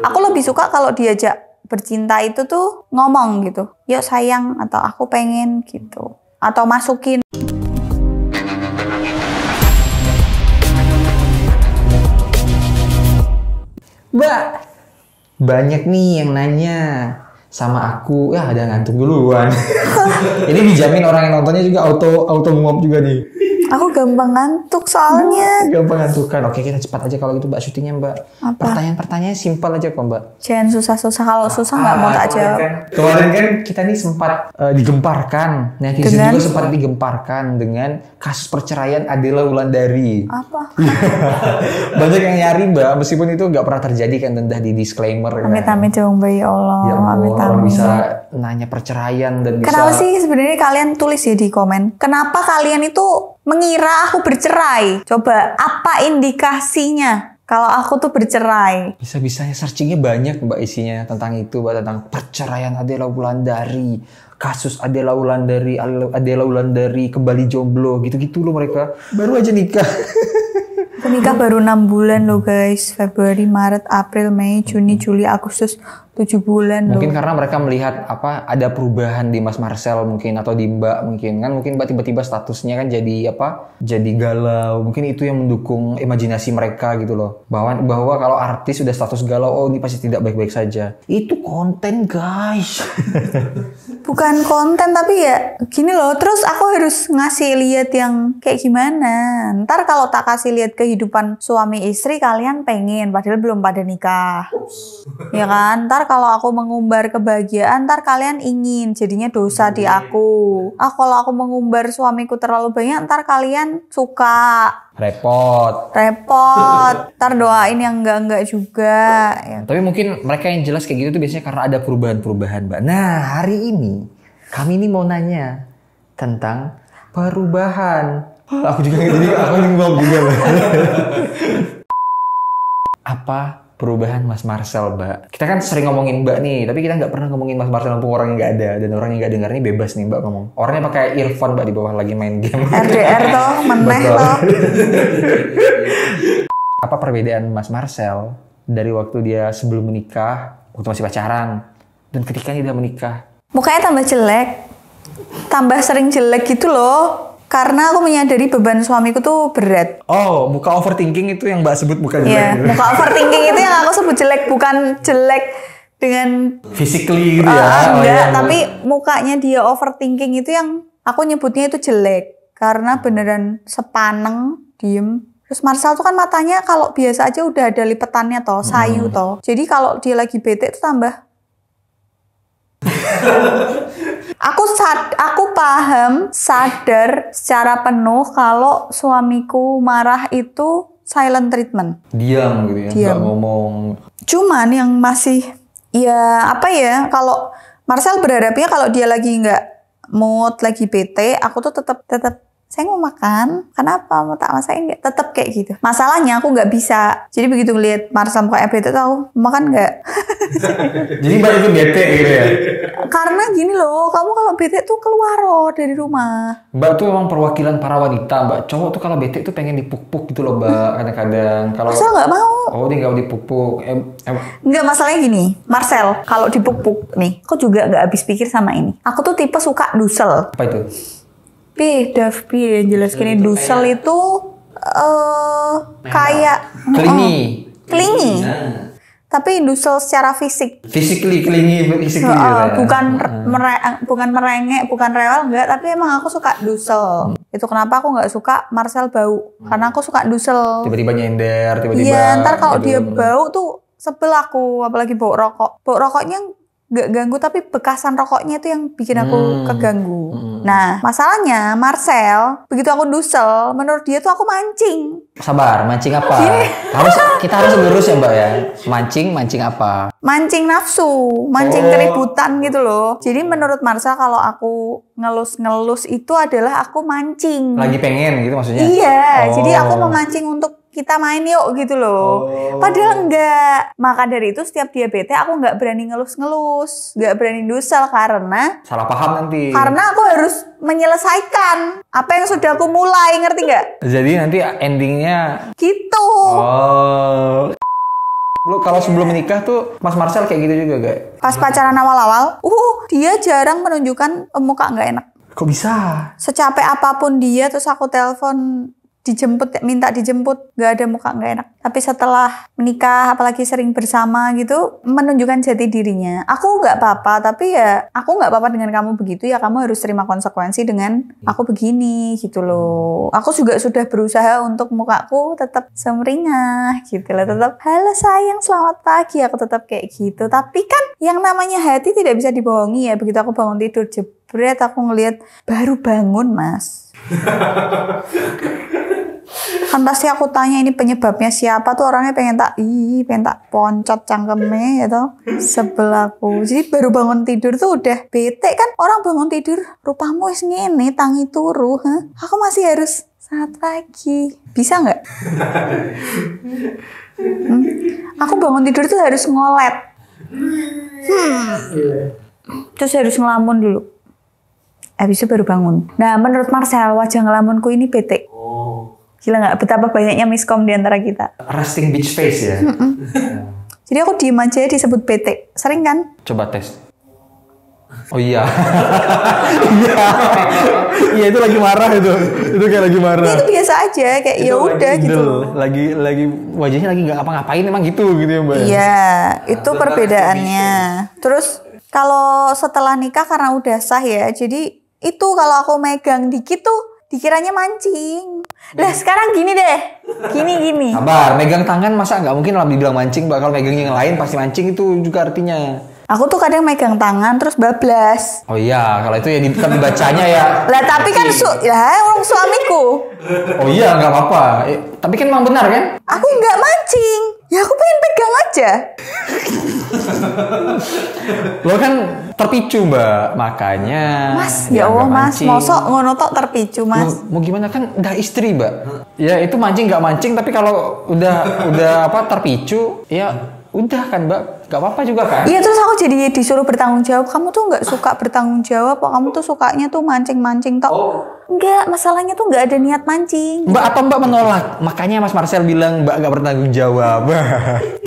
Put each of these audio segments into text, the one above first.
aku lebih suka kalau diajak bercinta itu tuh ngomong gitu yuk sayang atau aku pengen gitu atau masukin Mbak banyak nih yang nanya sama aku ya ada ngantuk duluan ini dijamin orang yang nontonnya juga auto auto nguap juga nih Aku gampang ngantuk soalnya. Gampang ngantuk kan. Oke, kita cepat aja kalau gitu Mbak syutingnya Mbak. pertanyaan pertanyaan simpel aja kok Mbak. Jangan susah-susah. Kalau susah nggak mau ah, tak jawab. Kan, kemarin kan kita nih sempat eh, digemparkan. Netizen dengan? juga sempat digemparkan dengan kasus perceraian Adela Wulandari. Apa? Banyak yang nyari Mbak, meskipun itu nggak pernah terjadi kan dan di disclaimer. Amit-amit kan. dong, ya Allah. Ya Allah, Allah bisa nanya perceraian dan bisa Kenapa sih sebenarnya kalian tulis ya di komen? Kenapa kalian itu mengira aku bercerai? Coba apa indikasinya? kalau aku tuh bercerai. Bisa-bisanya searchingnya banyak mbak isinya tentang itu, mbak tentang perceraian Adela Wulandari, kasus Adela Wulandari, Adela Wulandari kembali jomblo, gitu-gitu loh mereka. Baru aja nikah. nikah baru enam bulan loh guys, Februari, Maret, April, Mei, Juni, Juli, Agustus tujuh bulan mungkin loh. karena mereka melihat apa ada perubahan di Mas Marcel mungkin atau di Mbak mungkin kan mungkin Mbak tiba-tiba statusnya kan jadi apa jadi galau mungkin itu yang mendukung imajinasi mereka gitu loh bahwa bahwa kalau artis sudah status galau oh ini pasti tidak baik-baik saja itu konten guys bukan konten tapi ya gini loh terus aku harus ngasih lihat yang kayak gimana ntar kalau tak kasih lihat kehidupan suami istri kalian pengen padahal belum pada nikah ya kan ntar kalau aku mengumbar kebahagiaan ntar kalian ingin jadinya dosa di hmm. aku ah kalau aku mengumbar suamiku terlalu banyak ntar kalian suka repot repot ntar doain yang enggak enggak juga ya. tapi mungkin mereka yang jelas kayak gitu tuh biasanya karena ada perubahan-perubahan mbak nah hari ini kami ini mau nanya tentang perubahan aku juga jadi aku juga juga apa perubahan Mas Marcel, Mbak. Kita kan sering ngomongin Mbak nih, tapi kita nggak pernah ngomongin Mas Marcel mumpung orang yang nggak ada. Dan orang yang nggak dengar ini bebas nih Mbak ngomong. Orangnya pakai earphone Mbak di bawah lagi main game. RDR toh, meneh toh. Apa perbedaan Mas Marcel dari waktu dia sebelum menikah, waktu masih pacaran, dan ketika dia menikah? Mukanya tambah jelek, tambah sering jelek gitu loh karena aku menyadari beban suamiku tuh berat. Oh, muka overthinking itu yang Mbak sebut bukan iya, jelek. Yeah, gitu. muka overthinking itu yang aku sebut jelek bukan jelek dengan physically gitu uh, ya. Ah, oh, enggak, iya. tapi mukanya dia overthinking itu yang aku nyebutnya itu jelek karena beneran sepaneng, diem. Terus Marcel tuh kan matanya kalau biasa aja udah ada lipetannya toh, hmm. sayu toh. Jadi kalau dia lagi bete itu tambah Aku sad, aku paham sadar secara penuh kalau suamiku marah itu silent treatment. Diam gitu ya, Diam. ngomong. Cuman yang masih ya apa ya kalau Marcel berharapnya kalau dia lagi nggak mood lagi bete, aku tuh tetap tetap saya mau makan kenapa mau tak masakin nggak tetap kayak gitu masalahnya aku nggak bisa jadi begitu ngeliat Marcel muka FB itu tahu makan nggak jadi baru itu bete gitu ya karena gini loh kamu kalau bete tuh keluar loh dari rumah mbak tuh emang perwakilan para wanita mbak cowok tuh kalau bete tuh pengen dipupuk gitu loh mbak hmm. kadang-kadang kalau saya nggak mau oh dia nggak mau dipupuk. em, em. nggak masalahnya gini Marcel kalau dipupuk, nih aku juga nggak habis pikir sama ini aku tuh tipe suka dusel apa itu Davpi, Davpi yang jelaskan ini dusel itu uh, kayak klingi. Oh, klingi. Nah. Tapi dusel secara fisik. Physically klingi, physically. Gitu ya. bukan eh, bukan merengek, bukan rewel enggak, tapi emang aku suka dusel. Itu kenapa aku nggak suka Marcel bau. Karena aku suka dusel. Tiba-tiba nyender, tiba-tiba. Iya, ntar kalau dia bau tuh sebel aku, apalagi bau rokok. Bau rokoknya gak ganggu tapi bekasan rokoknya itu yang bikin aku hmm. keganggu. Hmm. Nah, masalahnya Marcel, begitu aku dusel, menurut dia tuh aku mancing. Sabar, mancing apa? harus iya. kita harus lurus ya, Mbak ya. Mancing, mancing apa? Mancing nafsu, mancing oh. keributan gitu loh. Jadi menurut Marcel kalau aku ngelus-ngelus itu adalah aku mancing. Lagi pengen gitu maksudnya. Iya, oh. jadi aku oh. memancing untuk kita main yuk gitu loh. Oh. Padahal enggak. Maka dari itu setiap dia bete aku enggak berani ngelus-ngelus, nggak berani dusel karena salah paham nanti. Karena aku harus menyelesaikan apa yang sudah aku mulai, ngerti enggak? Jadi nanti endingnya gitu. Oh. Lu kalau sebelum iya. menikah tuh Mas Marcel kayak gitu juga gak? Pas pacaran awal-awal, uh dia jarang menunjukkan muka nggak enak. Kok bisa? Secapek apapun dia terus aku telepon dijemput minta dijemput nggak ada muka nggak enak tapi setelah menikah apalagi sering bersama gitu menunjukkan jati dirinya aku nggak apa-apa tapi ya aku nggak apa-apa dengan kamu begitu ya kamu harus terima konsekuensi dengan iya. aku begini gitu loh hmm. aku juga sudah berusaha untuk mukaku tetap semeringah gitu loh tetap halo sayang selamat pagi aku tetap kayak gitu tapi kan yang namanya hati tidak bisa dibohongi ya begitu aku bangun tidur jebret aku ngeliat baru bangun mas kan pasti aku tanya ini penyebabnya siapa tuh orangnya pengen tak ih pengen tak poncot cangkeme gitu ya sebelahku jadi baru bangun tidur tuh udah bete kan orang bangun tidur rupamu es ngene tangi turu huh? aku masih harus saat pagi bisa nggak hmm? aku bangun tidur tuh harus ngolet hmm. Iya. terus harus ngelamun dulu habis itu baru bangun. Nah, menurut Marcel, wajah ngelamunku ini bete. Oh. Gila nggak? Betapa banyaknya miskom di antara kita. Resting beach face ya? Jadi aku diem aja disebut bete. Sering kan? Coba tes. Oh iya. Iya. iya itu lagi marah itu. Itu kayak lagi marah. itu biasa aja kayak ya udah gitu. Lagi lagi wajahnya lagi nggak apa ngapain emang gitu gitu ya Mbak. Iya, nah, itu perbedaannya. Terus kalau setelah nikah karena udah sah ya. Jadi itu kalau aku megang dikit tuh dikiranya mancing. Lah iya. sekarang gini deh, gini gini. Sabar, megang tangan masa nggak mungkin lah dibilang mancing, bakal megang yang lain pasti mancing itu juga artinya. Aku tuh kadang megang tangan terus bablas. Oh iya, kalau itu ya kan bacanya ya. Lah tapi kan su ya orang suamiku. Oh iya, nggak apa-apa. Eh, tapi kan memang benar kan? Aku nggak mancing. Ya aku pengen pegang aja. Lo kan terpicu mbak, makanya. Mas, ya, ya Allah mas, mosok ngono tok terpicu mas. Mau, mau gimana kan udah istri mbak. Ya itu mancing nggak mancing, tapi kalau udah udah apa terpicu, ya udah kan mbak Gak apa-apa juga kan iya terus aku jadi disuruh bertanggung jawab kamu tuh nggak suka bertanggung jawab kok kamu tuh sukanya tuh mancing-mancing tok oh. nggak masalahnya tuh nggak ada niat mancing mbak apa mbak menolak makanya mas Marcel bilang mbak nggak bertanggung jawab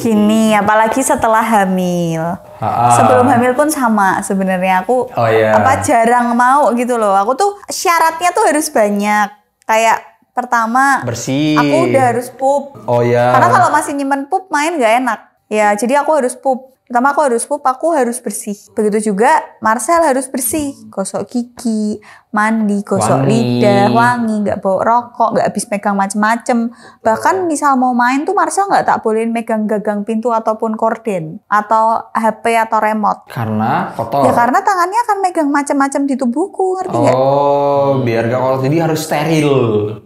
gini apalagi setelah hamil Ha-ha. sebelum hamil pun sama sebenarnya aku oh, yeah. apa jarang mau gitu loh aku tuh syaratnya tuh harus banyak kayak pertama bersih aku udah harus pup oh ya karena kalau masih nyimpen pup main nggak enak Ya, jadi aku harus pup Pertama aku harus pup, aku harus bersih. Begitu juga Marcel harus bersih. Gosok gigi, mandi, gosok wangi. lidah, wangi, nggak bawa rokok, nggak habis megang macem-macem. Bahkan misal mau main tuh Marcel nggak tak bolehin megang gagang pintu ataupun korden atau HP atau remote. Karena kotor. Ya karena tangannya akan megang macem-macem di tubuhku, ngerti nggak? Oh, gak? biar gak kotor. Jadi harus steril.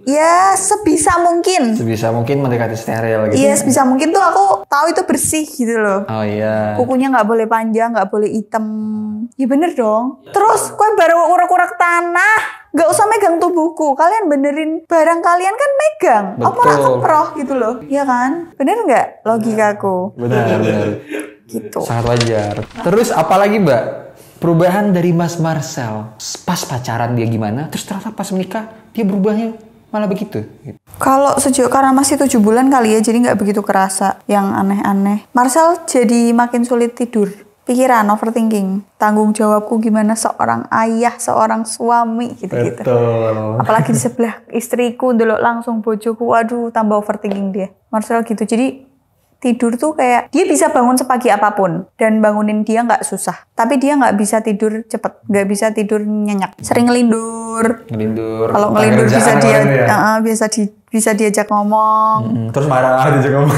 Ya sebisa mungkin. Sebisa mungkin mendekati steril gitu. Iya sebisa mungkin tuh aku tahu itu bersih gitu loh. Oh iya. Iya. kukunya nggak boleh panjang nggak boleh hitam. ya bener dong ya. terus kue baru urak-urak tanah nggak usah megang tubuhku kalian benerin barang kalian kan megang apa aku proh gitu loh Iya kan bener nggak logikaku bener, bener. gitu sangat wajar terus apalagi mbak perubahan dari Mas Marcel pas pacaran dia gimana terus ternyata pas menikah dia berubahnya malah begitu. Gitu. Kalau sejak karena masih tujuh bulan kali ya, jadi nggak begitu kerasa yang aneh-aneh. Marcel jadi makin sulit tidur. Pikiran, overthinking, tanggung jawabku gimana seorang ayah, seorang suami gitu-gitu. Betul. Apalagi di sebelah istriku dulu langsung bojoku, waduh, tambah overthinking dia. Marcel gitu, jadi tidur tuh kayak dia bisa bangun sepagi apapun dan bangunin dia nggak susah tapi dia nggak bisa tidur cepet nggak bisa tidur nyenyak sering ngelindur ngelindur kalau ngelindur bisa dia ya? uh, bisa di bisa diajak ngomong hmm terus marah diajak ngomong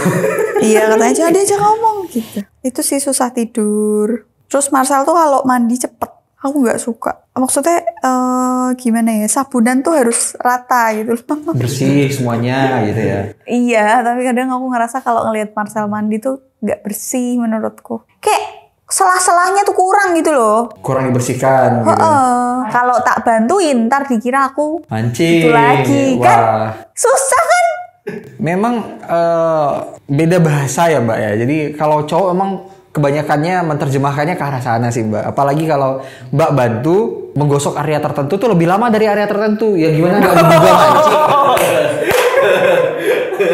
iya katanya jangan diajak ngomong gitu itu sih susah tidur terus Marcel tuh kalau mandi cepet aku nggak suka maksudnya uh, gimana ya sabunan tuh harus rata gitu loh bersih semuanya gitu ya iya tapi kadang aku ngerasa kalau ngelihat Marcel mandi tuh nggak bersih menurutku kayak selah-selahnya tuh kurang gitu loh kurang dibersihkan gitu. Uh, kalau tak bantuin ntar dikira aku mancing itu lagi kan Wah. kan susah kan memang uh, beda bahasa ya mbak ya jadi kalau cowok emang kebanyakannya menerjemahkannya ke arah sana sih mbak. Apalagi kalau mbak bantu menggosok area tertentu tuh lebih lama dari area tertentu. Ya gimana gak dibuang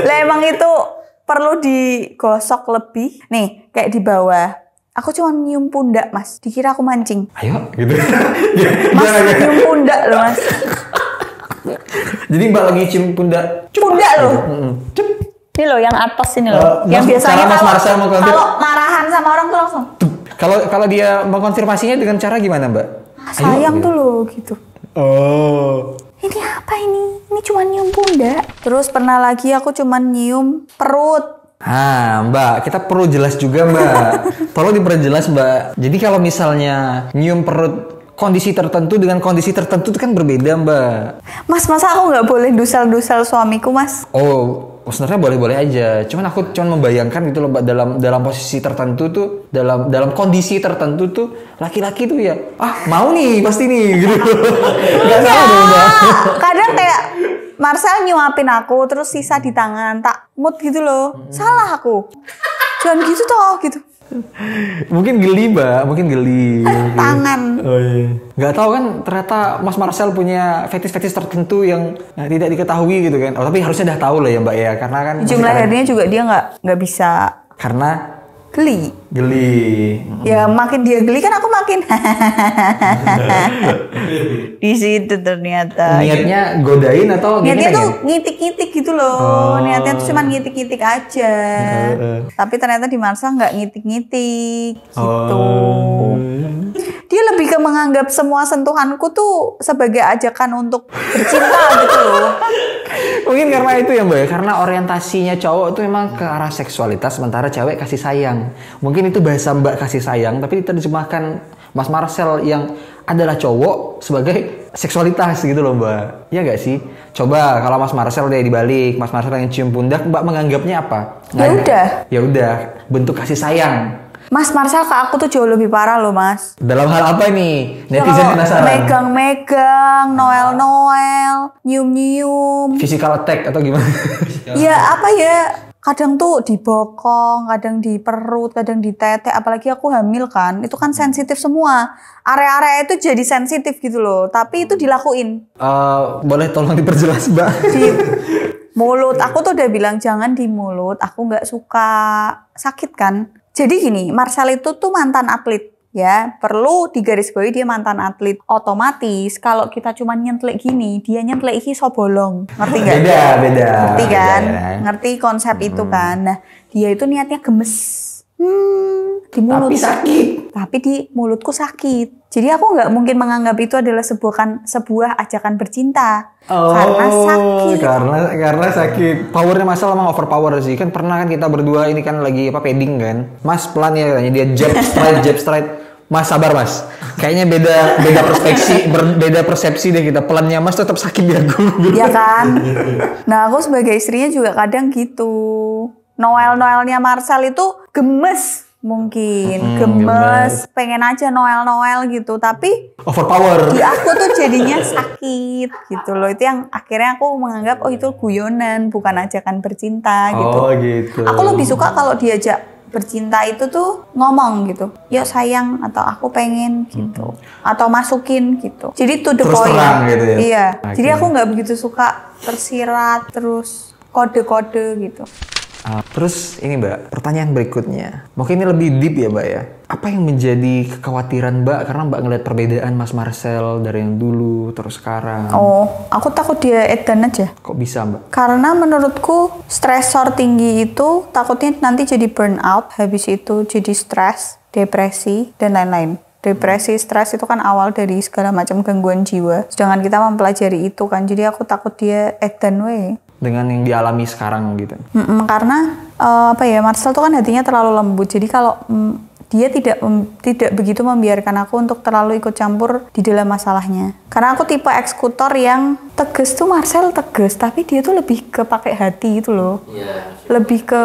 Lah emang itu perlu digosok lebih. Nih kayak di bawah. Aku cuma nyium pundak mas. Dikira aku mancing. Ayo gitu. mas nyium pundak loh mas. Jadi mbak lagi cium pundak. Pundak loh. Cep ini loh yang atas ini loh. Eh, uh, yang mas, biasanya kalau Mas kalau, kalau marahan sama orang tuh langsung. Kalau kalau dia mengkonfirmasinya dengan cara gimana, Mbak? Ah, sayang Ayo, gitu. tuh loh gitu. Oh. Ini apa ini? Ini cuma nyium bunda. Terus pernah lagi aku cuma nyium perut. Ah, Mbak, kita perlu jelas juga, Mbak. Tolong diperjelas, Mbak. Jadi kalau misalnya nyium perut kondisi tertentu dengan kondisi tertentu itu kan berbeda mbak. Mas masa aku nggak boleh dusel-dusel suamiku mas? Oh sebenarnya boleh-boleh aja. Cuman aku cuman membayangkan gitu loh mbak dalam dalam posisi tertentu tuh dalam dalam kondisi tertentu tuh laki-laki tuh ya ah mau nih pasti nih gitu. nggak salah dong mbak. Kadang kayak Marcel nyuapin aku terus sisa di tangan tak mood gitu loh. Hmm. Salah aku. Jangan gitu toh gitu mungkin geli mbak mungkin geli eh, tangan oh, iya. Gak tau kan ternyata Mas Marcel punya fetis-fetis tertentu yang nah, tidak diketahui gitu kan oh tapi harusnya udah tahu lah ya mbak ya karena kan jumlah airnya juga dia nggak nggak bisa karena geli. Geli. Ya makin dia geli kan aku makin. di situ ternyata. Niatnya godain atau niatnya ya? tuh ngitik-ngitik gitu loh. Oh. Niatnya tuh cuma ngitik-ngitik aja. Tapi ternyata di Marsa nggak ngitik-ngitik gitu. Oh dia lebih ke menganggap semua sentuhanku tuh sebagai ajakan untuk bercinta gitu loh. Mungkin karena itu ya Mbak ya, karena orientasinya cowok itu memang ke arah seksualitas sementara cewek kasih sayang. Mungkin itu bahasa Mbak kasih sayang tapi diterjemahkan Mas Marcel yang adalah cowok sebagai seksualitas gitu loh Mbak. Iya gak sih? Coba kalau Mas Marcel udah dibalik, Mas Marcel yang cium pundak, Mbak menganggapnya apa? Ya nah, udah. Ya udah, bentuk kasih sayang Mas Marsha ke aku tuh jauh lebih parah loh mas. Dalam hal apa nih? Netizen penasaran. Megang-megang, noel-noel, nyium-nyium. Physical attack atau gimana? ya apa ya? Kadang tuh di bokong, kadang di perut, kadang di tete. Apalagi aku hamil kan, itu kan sensitif semua. Area-area itu jadi sensitif gitu loh. Tapi itu dilakuin. Uh, boleh tolong diperjelas mbak? Di mulut, aku tuh udah bilang jangan di mulut. Aku nggak suka sakit kan jadi gini, Marcel itu tuh mantan atlet ya perlu digarisbawahi dia mantan atlet otomatis kalau kita cuma nyentelik gini dia nyentelik iki so bolong ngerti gak? beda beda ngerti kan beda, ya. ngerti konsep hmm. itu kan nah dia itu niatnya gemes hmm, di mulut tapi sakit tapi di mulutku sakit jadi aku nggak mungkin menganggap itu adalah sebuah kan, sebuah ajakan bercinta. Oh, karena sakit. Karena karena sakit. Powernya masalah emang overpower sih. Kan pernah kan kita berdua ini kan lagi apa padding kan. Mas pelan ya katanya dia jab straight jab straight. Mas sabar mas. Kayaknya beda beda persepsi beda persepsi deh kita. Pelannya mas tetap sakit dia gue. Iya kan. Nah aku sebagai istrinya juga kadang gitu. Noel Noelnya Marcel itu gemes Mungkin hmm, gemes, pengen aja Noel-Noel gitu, tapi overpower. Di aku tuh jadinya sakit gitu loh. Itu yang akhirnya aku menganggap oh itu guyonan, bukan ajakan bercinta oh, gitu. Oh gitu. Aku lebih suka kalau diajak bercinta itu tuh ngomong gitu ya sayang atau aku pengen gitu hmm. atau masukin gitu jadi tuh the terus point terang gitu ya iya okay. jadi aku nggak begitu suka tersirat terus kode-kode gitu Uh, terus ini Mbak, pertanyaan berikutnya. Mungkin ini lebih deep ya Mbak ya. Apa yang menjadi kekhawatiran Mbak karena Mbak ngeliat perbedaan Mas Marcel dari yang dulu terus sekarang? Oh, aku takut dia edan aja. Kok bisa Mbak? Karena menurutku stresor tinggi itu takutnya nanti jadi burnout, habis itu jadi stres, depresi, dan lain-lain. Depresi, hmm. stres itu kan awal dari segala macam gangguan jiwa. Sedangkan kita mempelajari itu kan, jadi aku takut dia edan way dengan yang dialami sekarang gitu. Mm-mm, karena uh, apa ya Marcel tuh kan hatinya terlalu lembut. Jadi kalau mm, dia tidak mm, tidak begitu membiarkan aku untuk terlalu ikut campur di dalam masalahnya. Karena aku tipe eksekutor yang tegas tuh Marcel tegas, tapi dia tuh lebih ke pakai hati itu loh. Yeah. Lebih ke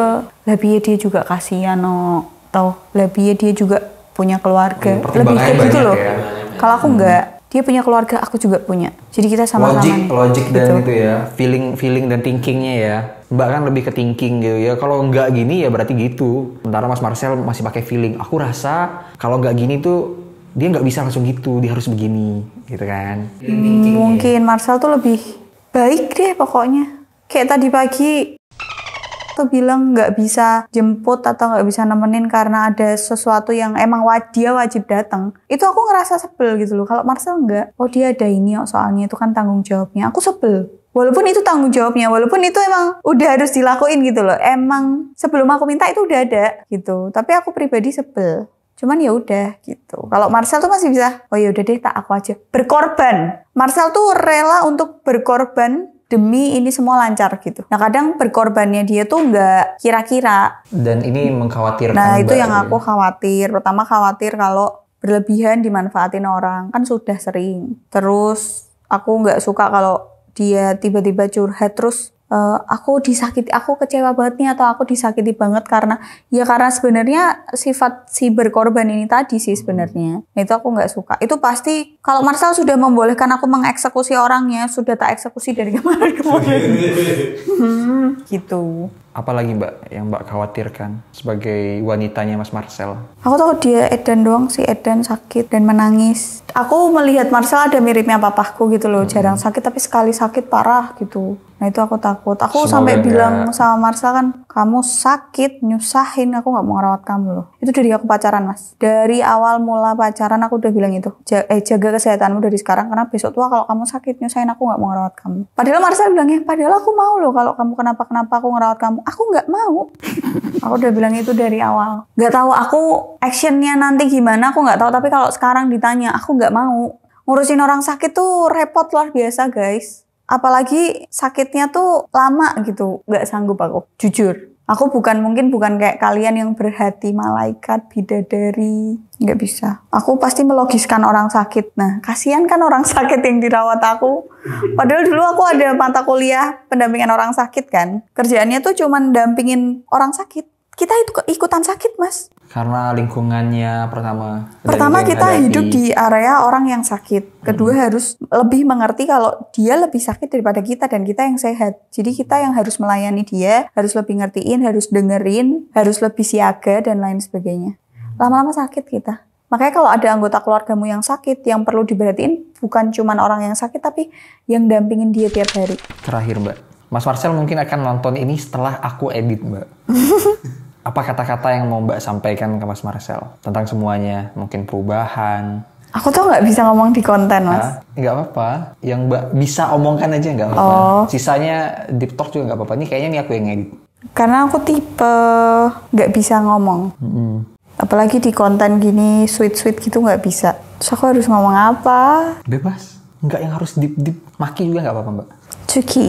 lebih dia juga kasihan no, atau lebih dia juga punya keluarga. Iya, lebih ke gitu loh. Ya. Kalau aku hmm dia punya keluarga aku juga punya jadi kita sama-sama Logik, logik logic dan gitu. itu ya feeling feeling dan thinkingnya ya mbak kan lebih ke thinking gitu ya kalau nggak gini ya berarti gitu sementara mas Marcel masih pakai feeling aku rasa kalau nggak gini tuh dia nggak bisa langsung gitu dia harus begini gitu kan hmm, mungkin Marcel tuh lebih baik deh pokoknya kayak tadi pagi tuh bilang nggak bisa jemput atau nggak bisa nemenin karena ada sesuatu yang emang dia wajib datang itu aku ngerasa sebel gitu loh kalau Marcel nggak oh dia ada ini oh soalnya itu kan tanggung jawabnya aku sebel Walaupun itu tanggung jawabnya, walaupun itu emang udah harus dilakuin gitu loh. Emang sebelum aku minta itu udah ada gitu. Tapi aku pribadi sebel cuman ya udah gitu kalau Marcel tuh masih bisa oh ya udah deh tak aku aja berkorban Marcel tuh rela untuk berkorban demi ini semua lancar gitu. Nah kadang berkorbannya dia tuh nggak kira-kira. Dan ini mengkhawatirkan. Nah itu yang aku khawatir. Pertama khawatir kalau berlebihan dimanfaatin orang kan sudah sering. Terus aku nggak suka kalau dia tiba-tiba curhat terus Eh, aku disakiti, aku kecewa banget nih atau aku disakiti banget karena ya karena sebenarnya sifat si berkorban ini tadi sih hmm. sebenarnya. Nah, itu aku nggak suka. Itu pasti kalau Marcel sudah membolehkan aku mengeksekusi orangnya, sudah tak eksekusi dari kemarin kemarin. hmm, gitu. Apalagi Mbak yang Mbak khawatirkan sebagai wanitanya Mas Marcel? Aku tahu dia Eden doang sih, Eden sakit dan menangis aku melihat Marcel ada miripnya papaku gitu loh, hmm. jarang sakit tapi sekali sakit parah gitu. Nah itu aku takut. Aku Semoga sampai enggak. Ya. bilang sama Marcel kan, kamu sakit, nyusahin, aku nggak mau ngerawat kamu loh. Itu dari aku pacaran mas. Dari awal mula pacaran aku udah bilang itu, eh jaga kesehatanmu dari sekarang karena besok tua kalau kamu sakit nyusahin aku nggak mau ngerawat kamu. Padahal Marcel bilangnya, padahal aku mau loh kalau kamu kenapa kenapa aku ngerawat kamu. Aku nggak mau. aku udah bilang itu dari awal. Gak tahu aku actionnya nanti gimana, aku nggak tahu. Tapi kalau sekarang ditanya, aku nggak mau. Ngurusin orang sakit tuh repot luar biasa guys. Apalagi sakitnya tuh lama gitu, nggak sanggup aku, jujur. Aku bukan mungkin bukan kayak kalian yang berhati malaikat, bidadari, nggak bisa. Aku pasti melogiskan orang sakit. Nah, kasihan kan orang sakit yang dirawat aku. Padahal dulu aku ada mata kuliah pendampingan orang sakit kan. Kerjaannya tuh cuman dampingin orang sakit. Kita itu ikutan sakit, Mas karena lingkungannya pertama pertama kita hadapi. hidup di area orang yang sakit hmm. kedua hmm. harus lebih mengerti kalau dia lebih sakit daripada kita dan kita yang sehat jadi kita yang harus melayani dia harus lebih ngertiin harus dengerin harus lebih siaga dan lain sebagainya lama-lama sakit kita makanya kalau ada anggota keluargamu yang sakit yang perlu diberhatiin bukan cuma orang yang sakit tapi yang dampingin dia tiap hari terakhir mbak Mas Marcel mungkin akan nonton ini setelah aku edit mbak apa kata-kata yang mau Mbak sampaikan ke Mas Marcel tentang semuanya? Mungkin perubahan. Aku tuh nggak bisa ngomong di konten, Mas. Nggak apa-apa. Yang Mbak bisa omongkan aja nggak apa-apa. Oh. Sisanya deep talk juga nggak apa-apa. Ini kayaknya nih aku yang ngedit. Karena aku tipe nggak bisa ngomong. -hmm. Apalagi di konten gini sweet-sweet gitu nggak bisa. Terus aku harus ngomong apa? Bebas. Nggak yang harus deep-deep. Maki juga nggak apa-apa, Mbak. Cuki.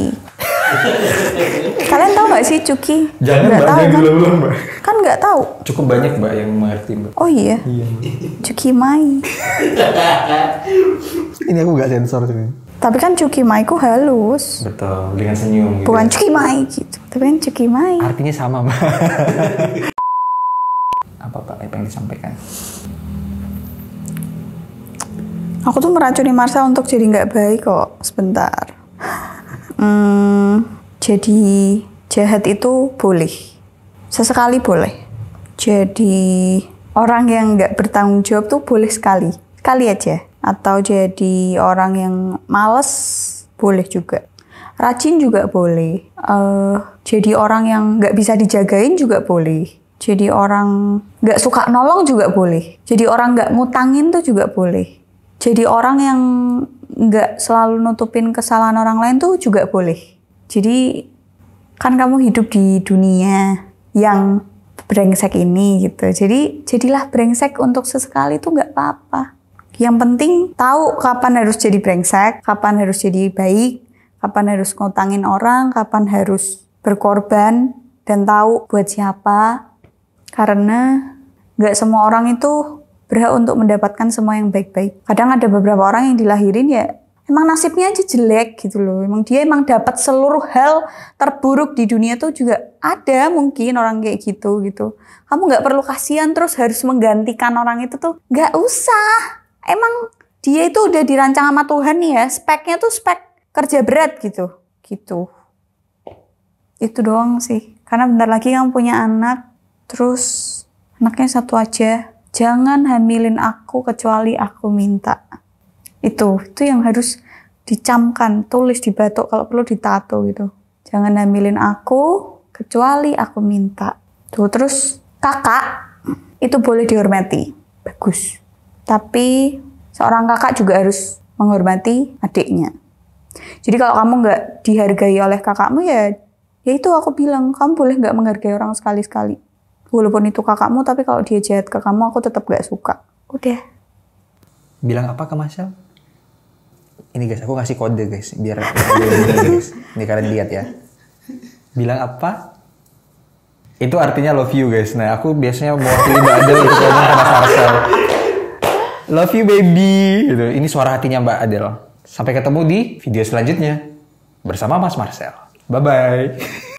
Kalian tahu nggak sih cuki? Jangan gak tahu, kan? Dulu, mbak. Kan nggak tahu. Cukup banyak mbak yang mengerti mbak. Oh iya. iya. Cuki mai. ini aku nggak sensor sih. Tapi kan cuki mai ku halus. Betul, dengan senyum. Gitu. Bukan ya. cuki mai gitu, tapi kan cuki mai. Artinya sama mbak. Apa pak yang pengen disampaikan? Aku tuh meracuni Marcel untuk jadi nggak baik kok sebentar. Hmm, jadi jahat itu boleh. Sesekali boleh. Jadi orang yang nggak bertanggung jawab tuh boleh sekali. Sekali aja. Atau jadi orang yang males boleh juga. Rajin juga boleh. Uh, jadi orang yang nggak bisa dijagain juga boleh. Jadi orang nggak suka nolong juga boleh. Jadi orang nggak ngutangin tuh juga boleh. Jadi orang yang nggak selalu nutupin kesalahan orang lain tuh juga boleh jadi kan kamu hidup di dunia yang brengsek ini gitu. Jadi jadilah brengsek untuk sesekali itu nggak apa-apa. Yang penting tahu kapan harus jadi brengsek, kapan harus jadi baik, kapan harus ngutangin orang, kapan harus berkorban, dan tahu buat siapa. Karena nggak semua orang itu berhak untuk mendapatkan semua yang baik-baik. Kadang ada beberapa orang yang dilahirin ya emang nasibnya aja jelek gitu loh. Emang dia emang dapat seluruh hal terburuk di dunia tuh juga ada mungkin orang kayak gitu gitu. Kamu nggak perlu kasihan terus harus menggantikan orang itu tuh nggak usah. Emang dia itu udah dirancang sama Tuhan nih ya. Speknya tuh spek kerja berat gitu gitu. Itu doang sih. Karena bentar lagi kamu punya anak, terus anaknya satu aja. Jangan hamilin aku kecuali aku minta itu itu yang harus dicamkan tulis di batok kalau perlu ditato gitu jangan ambilin aku kecuali aku minta tuh terus kakak itu boleh dihormati bagus tapi seorang kakak juga harus menghormati adiknya jadi kalau kamu nggak dihargai oleh kakakmu ya ya itu aku bilang kamu boleh nggak menghargai orang sekali sekali walaupun itu kakakmu tapi kalau dia jahat ke kamu aku tetap nggak suka udah bilang apa ke Masel ini guys aku ngasih kode guys biar ini guys ini kalian lihat ya bilang apa itu artinya love you guys nah aku biasanya mau Mbak ada untuk ngomong sama Sarsel love you baby gitu ini suara hatinya Mbak Adel sampai ketemu di video selanjutnya bersama Mas Marcel bye bye